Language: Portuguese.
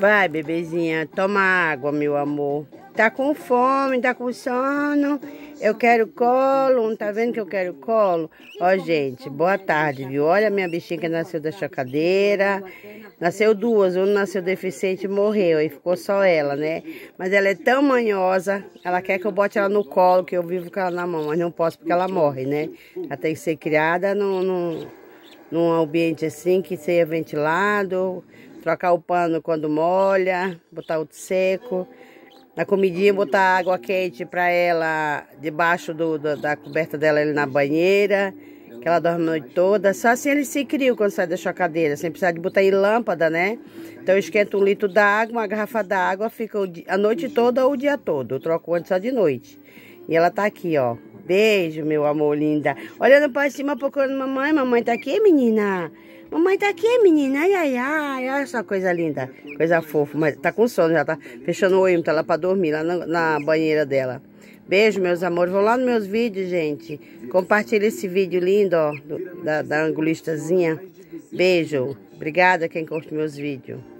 Vai, bebezinha, toma água, meu amor. Tá com fome, tá com sono. Eu quero colo, não tá vendo que eu quero colo? Ó, gente, boa tarde, viu? Olha a minha bichinha que nasceu da chocadeira. Nasceu duas, uma nasceu deficiente e morreu, e ficou só ela, né? Mas ela é tão manhosa, ela quer que eu bote ela no colo, que eu vivo com ela na mão, mas não posso porque ela morre, né? Ela tem que ser criada num, num, num ambiente assim, que seja ventilado, Trocar o pano quando molha, botar outro seco. Na comidinha botar água quente para ela debaixo do, do, da coberta dela ali na banheira. Que ela dorme a noite toda. Só assim ele se cria quando sai da chocadeira. Sem precisar de botar aí lâmpada, né? Então eu esquento um litro d'água, uma garrafa d'água. Fica a noite toda ou o dia todo. Eu troco antes só de noite. E ela tá aqui, ó. Beijo, meu amor linda. Olhando pra cima, procurando mamãe. Mamãe tá aqui, menina? Mamãe tá aqui, menina. Ai, ai, ai. Olha só coisa linda, coisa fofa. Mas tá com sono, já tá fechando o olho, tá lá pra dormir, lá na, na banheira dela. Beijo, meus amores. Vão lá nos meus vídeos, gente. Compartilha esse vídeo lindo, ó, do, da, da angulistazinha. Beijo. Obrigada quem curte meus vídeos.